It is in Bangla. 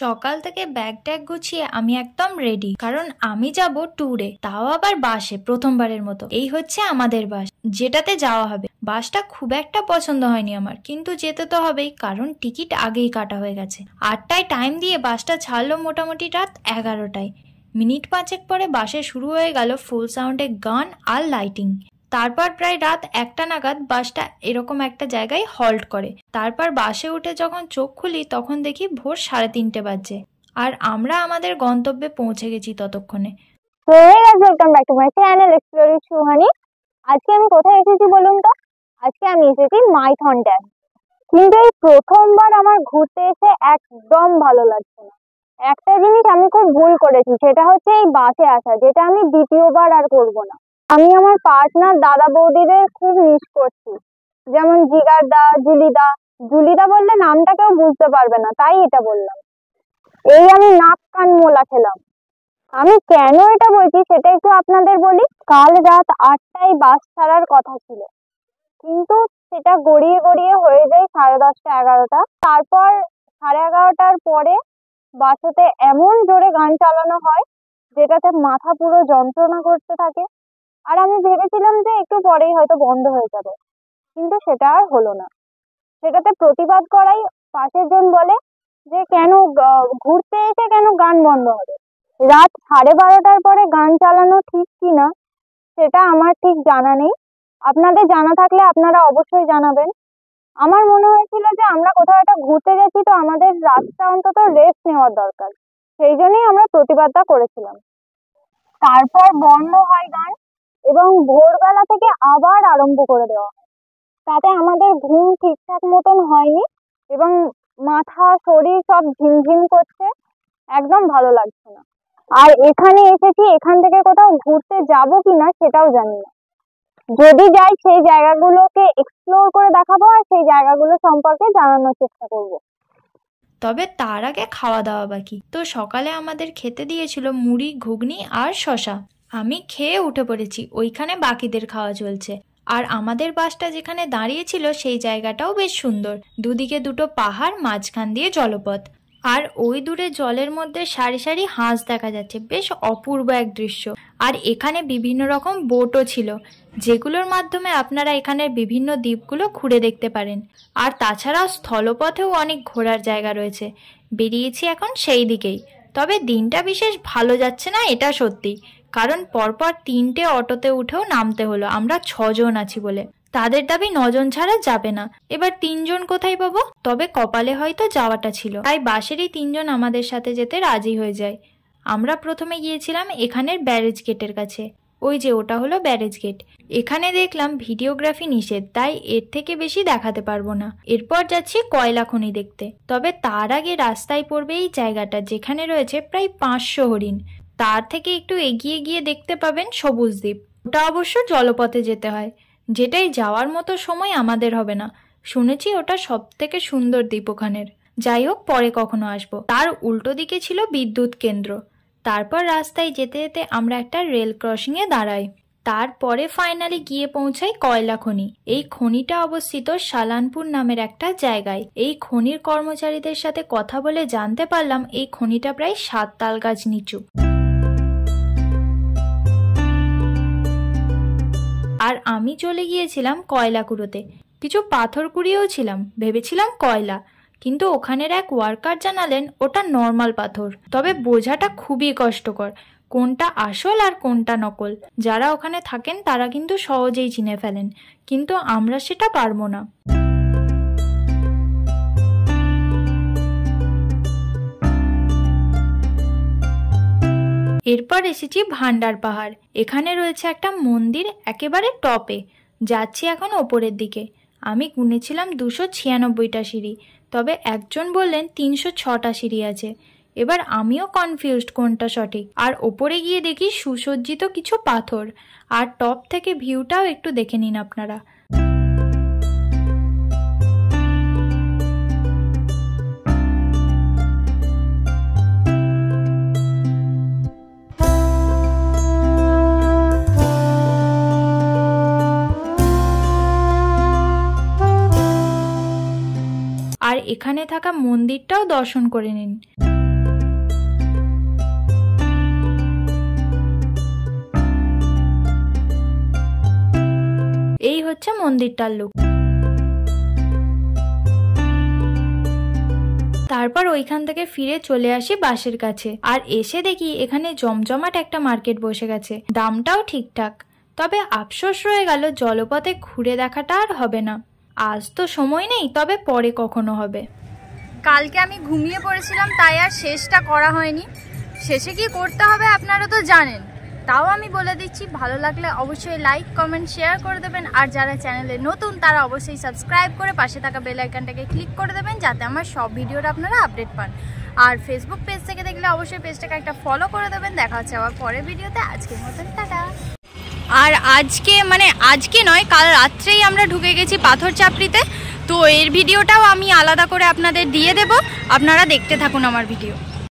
সকাল থেকে ব্যাগ ট্যাগ গুছিয়ে আমি একদম রেডি কারণ আমি যাব ট্যুরে তাও আবার বাসে প্রথমবারের মতো এই হচ্ছে আমাদের বাস যেটাতে যাওয়া হবে বাসটা খুব একটা পছন্দ হয়নি আমার কিন্তু যেতে তো হবেই কারণ টিকিট আগেই কাটা হয়ে গেছে আটটায় টাইম দিয়ে বাসটা ছাড়লো মোটামুটি রাত এগারোটায় মিনিট পাঁচেক পরে বাসে শুরু হয়ে গেল ফুল সাউন্ডে গান আর লাইটিং তারপর প্রায় রাত একটা নাগাদ বাসটা এরকম একটা জায়গায় হল্ট করে তারপর বাসে উঠে যখন চোখ খুলি তখন দেখি ভোর সাড়ে তিনটে বাজছে আর আমরা আমাদের গন্তব্যে পৌঁছে গেছি ততক্ষণে welcome back to my channel explore Suhani আজকে আমি কোথায় এসেছি বলুন তো আজকে আমি এসেছি মাইথন ড্যাম কিন্তু এই প্রথমবার আমার ঘুরতে এসে একদম ভালো লাগছে না একটা জিনিস আমি খুব ভুল করেছি সেটা হচ্ছে এই বাসে আসা যেটা আমি দ্বিতীয়বার আর করব না আমি আমার পার্টনার দাদা বৌদিদের খুব মিস করছি যেমন জিগার দা জুলিদা জুলিদা বললে নামটা কেউ বুঝতে পারবে না তাই এটা বললাম এই আমি নাক কান মোলা খেলাম আমি কেন এটা বলছি সেটা একটু আপনাদের বলি কাল রাত আটটায় বাস ছাড়ার কথা ছিল কিন্তু সেটা গড়িয়ে গড়িয়ে হয়ে যায় সাড়ে দশটা এগারোটা তারপর সাড়ে এগারোটার পরে বাসেতে এমন জোরে গান চালানো হয় যেটাতে মাথা পুরো যন্ত্রণা করতে থাকে আর আমি ভেবেছিলাম যে একটু পরেই হয়তো বন্ধ হয়ে যাবে কিন্তু সেটা আর হলো না সেটাতে প্রতিবাদ করাই পাশের জন বলে যে কেন ঘুরতে এসে কেন গান বন্ধ হবে রাত সাড়ে বারোটার পরে গান চালানো ঠিক কি না সেটা আমার ঠিক জানা নেই আপনাদের জানা থাকলে আপনারা অবশ্যই জানাবেন আমার মনে হয়েছিল যে আমরা কোথাও একটা ঘুরতে গেছি তো আমাদের রাতটা অন্তত রেস্ট নেওয়ার দরকার সেই জন্যই আমরা প্রতিবাদটা করেছিলাম তারপর বন্ধ হয় গান এবং ভোরবেলা থেকে আবার আরম্ভ করে দেওয়া হয় তাতে আমাদের ঘুম ঠিকঠাক মতন হয়নি এবং মাথা শরীর সব ঝিমঝিম করছে একদম ভালো লাগছে না আর এখানে এসেছি এখান থেকে কোথাও ঘুরতে যাব না সেটাও জানি না যদি যাই সেই জায়গাগুলোকে এক্সপ্লোর করে দেখাবো আর সেই জায়গাগুলো সম্পর্কে জানানোর চেষ্টা করব। তবে তার আগে খাওয়া দাওয়া বাকি তো সকালে আমাদের খেতে দিয়েছিল মুড়ি ঘুগনি আর শশা আমি খেয়ে উঠে পড়েছি ওইখানে বাকিদের খাওয়া চলছে আর আমাদের বাসটা যেখানে দাঁড়িয়েছিল সেই জায়গাটাও বেশ সুন্দর দুদিকে দুটো পাহাড় মাঝখান দিয়ে জলপথ আর ওই দূরে জলের মধ্যে সারি সারি হাঁস দেখা যাচ্ছে বেশ অপূর্ব এক দৃশ্য আর এখানে বিভিন্ন রকম বোটও ছিল যেগুলোর মাধ্যমে আপনারা এখানের বিভিন্ন দ্বীপগুলো ঘুরে দেখতে পারেন আর তাছাড়া স্থলপথেও অনেক ঘোরার জায়গা রয়েছে বেরিয়েছি এখন সেই দিকেই তবে দিনটা বিশেষ ভালো যাচ্ছে না এটা সত্যি কারণ পরপর তিনটে অটোতে উঠেও নামতে হলো আমরা ছজন আছি বলে তাদের দাবি নজন ছাড়া যাবে না এবার তিনজন কোথায় পাবো তবে কপালে হয়তো যাওয়াটা ছিল তাই বাসেরই তিনজন আমাদের সাথে যেতে রাজি হয়ে যায় আমরা প্রথমে গিয়েছিলাম এখানের ব্যারেজ গেটের কাছে ওই যে ওটা হলো ব্যারেজ গেট এখানে দেখলাম ভিডিওগ্রাফি নিষেধ তাই এর থেকে বেশি দেখাতে পারবো না এরপর যাচ্ছি কয়লা খনি দেখতে তবে তার আগে রাস্তায় পড়বে এই জায়গাটা যেখানে রয়েছে প্রায় পাঁচশো হরিণ তার থেকে একটু এগিয়ে গিয়ে দেখতে পাবেন সবুজ দ্বীপ ওটা অবশ্য জলপথে যেতে হয় যেটাই যাওয়ার মতো সময় আমাদের হবে না শুনেছি ওটা সব থেকে সুন্দর দ্বীপ ওখানের যাই হোক পরে কখনো আসবো তার উল্টো দিকে ছিল বিদ্যুৎ কেন্দ্র তারপর রাস্তায় যেতে যেতে আমরা একটা রেল ক্রসিংয়ে দাঁড়াই তারপরে ফাইনালি গিয়ে পৌঁছাই কয়লা খনি এই খনিটা অবস্থিত সালানপুর নামের একটা জায়গায় এই খনির কর্মচারীদের সাথে কথা বলে জানতে পারলাম এই খনিটা প্রায় সাত তাল গাছ নিচু আর আমি চলে গিয়েছিলাম কয়লা কুড়োতে কিছু পাথর কুড়িয়েও ছিলাম ভেবেছিলাম কয়লা কিন্তু ওখানের এক ওয়ার্কার জানালেন ওটা নর্মাল পাথর তবে বোঝাটা খুবই কষ্টকর কোনটা আসল আর কোনটা নকল যারা ওখানে থাকেন তারা কিন্তু সহজেই চিনে ফেলেন কিন্তু আমরা সেটা পারবো না এরপর এসেছি ভান্ডার পাহাড় এখানে রয়েছে একটা মন্দির একেবারে টপে যাচ্ছি এখন ওপরের দিকে আমি গুনেছিলাম দুশো ছিয়ানব্বইটা সিঁড়ি তবে একজন বললেন তিনশো ছটা সিঁড়ি আছে এবার আমিও কনফিউজড কোনটা সঠিক আর ওপরে গিয়ে দেখি সুসজ্জিত কিছু পাথর আর টপ থেকে ভিউটাও একটু দেখে নিন আপনারা আর এখানে থাকা মন্দিরটাও দর্শন করে নিন এই হচ্ছে মন্দিরটার লোক তারপর ওইখান থেকে ফিরে চলে আসি বাসের কাছে আর এসে দেখি এখানে জমজমাট একটা মার্কেট বসে গেছে দামটাও ঠিকঠাক তবে আফসোস রয়ে গেল জলপথে ঘুরে দেখাটা আর হবে না আজ তো সময় নেই তবে পরে কখনো হবে কালকে আমি ঘুমিয়ে পড়েছিলাম তাই আর শেষটা করা হয়নি শেষে কি করতে হবে আপনারা তো জানেন তাও আমি বলে দিচ্ছি ভালো লাগলে অবশ্যই লাইক কমেন্ট শেয়ার করে দেবেন আর যারা চ্যানেলে নতুন তারা অবশ্যই সাবস্ক্রাইব করে পাশে থাকা বেল আইকনটাকে ক্লিক করে দেবেন যাতে আমার সব ভিডিওর আপনারা আপডেট পান আর ফেসবুক পেজ থেকে দেখলে অবশ্যই পেজটাকে একটা ফলো করে দেবেন দেখা হচ্ছে আবার পরের ভিডিওতে আজকের মতন টাটা আর আজকে মানে আজকে নয় কাল রাত্রেই আমরা ঢুকে গেছি পাথর চাপড়িতে তো এর ভিডিওটাও আমি আলাদা করে আপনাদের দিয়ে দেব আপনারা দেখতে থাকুন আমার ভিডিও